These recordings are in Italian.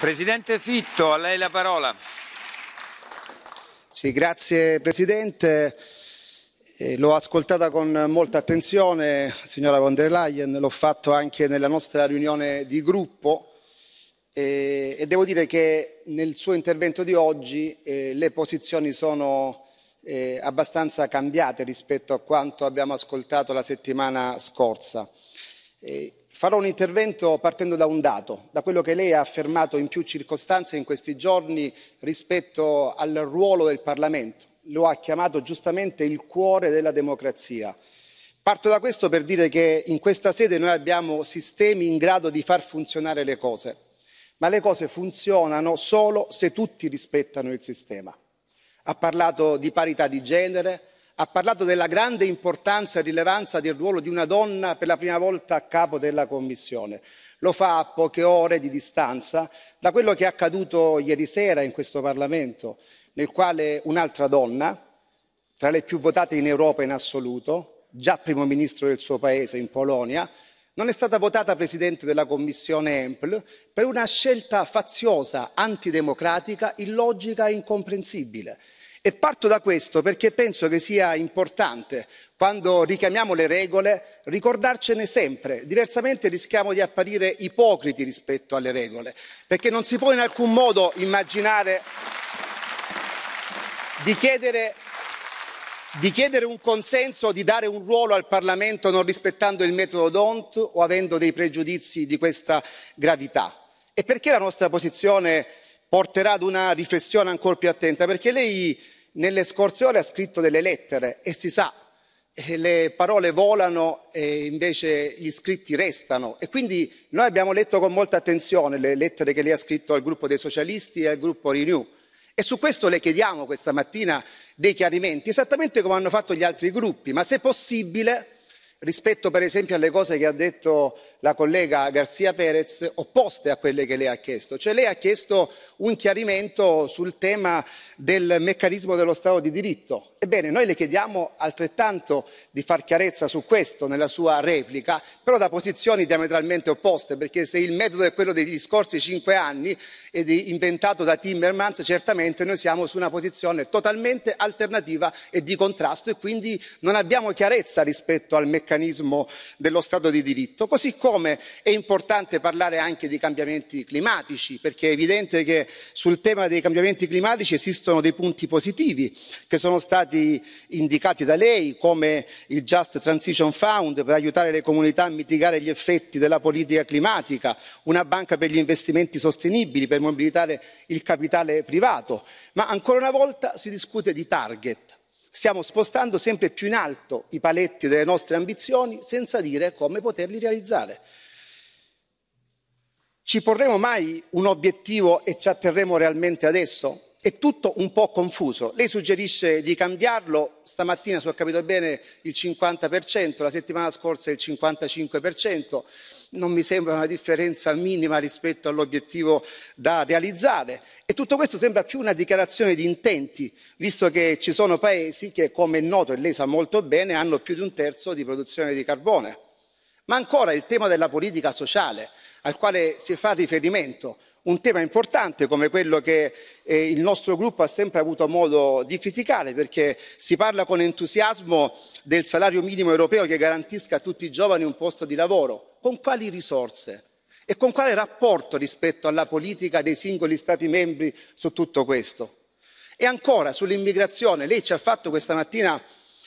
Presidente Fitto, a lei la parola. Sì, grazie Presidente. Eh, l'ho ascoltata con molta attenzione, signora von der Leyen, l'ho fatto anche nella nostra riunione di gruppo eh, e devo dire che nel suo intervento di oggi eh, le posizioni sono eh, abbastanza cambiate rispetto a quanto abbiamo ascoltato la settimana scorsa. Eh, farò un intervento partendo da un dato da quello che lei ha affermato in più circostanze in questi giorni rispetto al ruolo del parlamento lo ha chiamato giustamente il cuore della democrazia. parto da questo per dire che in questa sede noi abbiamo sistemi in grado di far funzionare le cose ma le cose funzionano solo se tutti rispettano il sistema. ha parlato di parità di genere ha parlato della grande importanza e rilevanza del ruolo di una donna per la prima volta a capo della commissione lo fa a poche ore di distanza da quello che è accaduto ieri sera in questo parlamento nel quale un'altra donna tra le più votate in europa in assoluto già primo ministro del suo paese in polonia non è stata votata presidente della commissione empl per una scelta faziosa antidemocratica illogica e incomprensibile e parto da questo perché penso che sia importante quando richiamiamo le regole ricordarcene sempre diversamente rischiamo di apparire ipocriti rispetto alle regole perché non si può in alcun modo immaginare di chiedere un consenso o di dare un ruolo al parlamento non rispettando il metodo d'hondt o avendo dei pregiudizi di questa gravità e perché la nostra posizione porterà ad una riflessione ancor più attenta perché lei nelle scorse ore ha scritto delle lettere e si sa eh, le parole volano e invece gli scritti restano e quindi noi abbiamo letto con molta attenzione le lettere che lei ha scritto al gruppo dei socialisti e al gruppo renew e su questo le chiediamo questa mattina dei chiarimenti esattamente come hanno fatto gli altri gruppi ma se possibile rispetto per esempio alle cose che ha detto la collega garca Perez opposte a quelle che lei ha chiesto cioè lei ha chiesto un chiarimento sul tema del meccanismo dello stato di diritto ebbene noi le chiediamo altrettanto di far chiarezza su questo nella sua replica però da posizioni diametralmente opposte perché se il metodo è quello degli scorsi cinque anni inventato da timmermans certamente noi siamo su una posizione totalmente alternativa e di contrasto e quindi non abbiamo chiarezza rispetto al meccanismo dello stato di diritto così come è importante parlare anche di cambiamenti climatici perché è evidente che sul tema dei cambiamenti climatici esistono dei punti positivi che sono stati indicati da lei come il just transition fund per aiutare le comunità a mitigare gli effetti della politica climatica una banca per gli investimenti sostenibili per mobilitare il capitale privato ma ancora una volta si discute di target stiamo spostando sempre più in alto i paletti delle nostre ambizioni senza dire come poterli realizzare. Ci porremo mai un obiettivo e ci atterremo realmente ad esso? è tutto un po' confuso lei suggerisce di cambiarlo stamattina se ho capito bene il 50%, la settimana scorsa il 55%, non mi sembra una differenza minima rispetto all'obiettivo da realizzare e tutto questo sembra più una dichiarazione di intenti visto che ci sono paesi che come è noto e lei sa molto bene hanno più di un terzo di produzione di carbone ma ancora il tema della politica sociale al quale si fa riferimento un tema importante come quello che eh, il nostro gruppo ha sempre avuto modo di criticare perché si parla con entusiasmo del salario minimo europeo che garantisca a tutti i giovani un posto di lavoro con quali risorse e con quale rapporto rispetto alla politica dei singoli stati membri su tutto questo? e ancora sull'immigrazione lei ci ha fatto questa mattina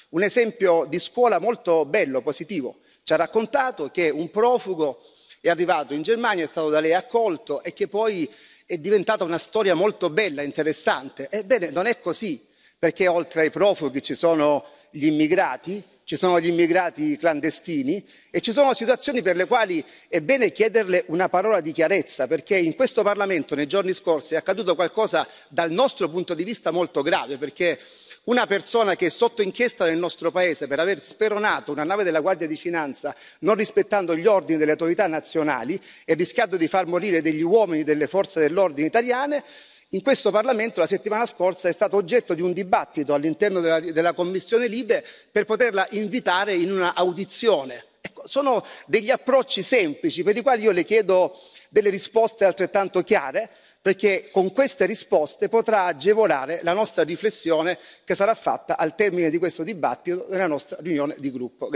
un esempio di scuola molto bello positivo ci ha raccontato che un profugo è arrivato in germania è stato da lei accolto e che poi è diventata una storia molto bella interessante. ebbene non è così perché oltre ai profughi ci sono gli immigrati ci sono gli immigrati clandestini e ci sono situazioni per le quali è bene chiederle una parola di chiarezza perché in questo parlamento nei giorni scorsi è accaduto qualcosa dal nostro punto di vista molto grave perché una persona che è sotto inchiesta nel nostro paese per aver speronato una nave della guardia di finanza non rispettando gli ordini delle autorità nazionali e rischiando di far morire degli uomini delle forze dell'ordine italiane in questo parlamento la settimana scorsa è stato oggetto di un dibattito all'interno della commissione libe per poterla invitare in un'audizione sono degli approcci semplici per i quali io le chiedo delle risposte altrettanto chiare perché con queste risposte potrà agevolare la nostra riflessione che sarà fatta al termine di questo dibattito nella nostra riunione di gruppo.